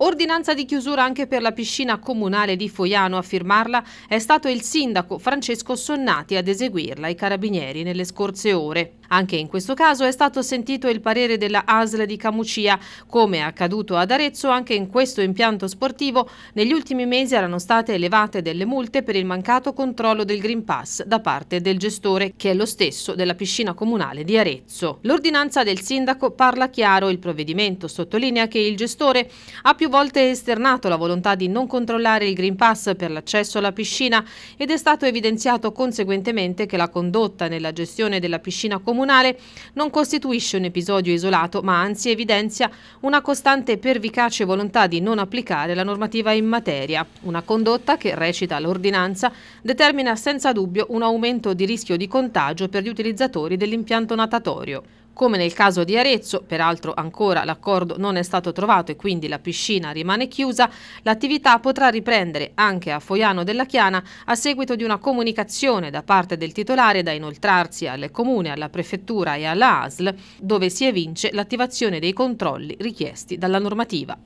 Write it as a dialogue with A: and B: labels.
A: Ordinanza di chiusura anche per la piscina comunale di Foiano a firmarla è stato il sindaco Francesco Sonnati ad eseguirla ai carabinieri nelle scorse ore. Anche in questo caso è stato sentito il parere della ASL di Camucia. Come è accaduto ad Arezzo, anche in questo impianto sportivo negli ultimi mesi erano state elevate delle multe per il mancato controllo del Green Pass da parte del gestore, che è lo stesso della piscina comunale di Arezzo. L'ordinanza del sindaco parla chiaro, il provvedimento sottolinea che il gestore ha più più volte esternato la volontà di non controllare il Green Pass per l'accesso alla piscina ed è stato evidenziato conseguentemente che la condotta nella gestione della piscina comunale non costituisce un episodio isolato ma anzi evidenzia una costante e pervicace volontà di non applicare la normativa in materia, una condotta che, recita l'ordinanza, determina senza dubbio un aumento di rischio di contagio per gli utilizzatori dell'impianto natatorio. Come nel caso di Arezzo, peraltro ancora l'accordo non è stato trovato e quindi la piscina rimane chiusa, l'attività potrà riprendere anche a Foiano della Chiana a seguito di una comunicazione da parte del titolare da inoltrarsi al Comune, alla Prefettura e alla ASL, dove si evince l'attivazione dei controlli richiesti dalla normativa.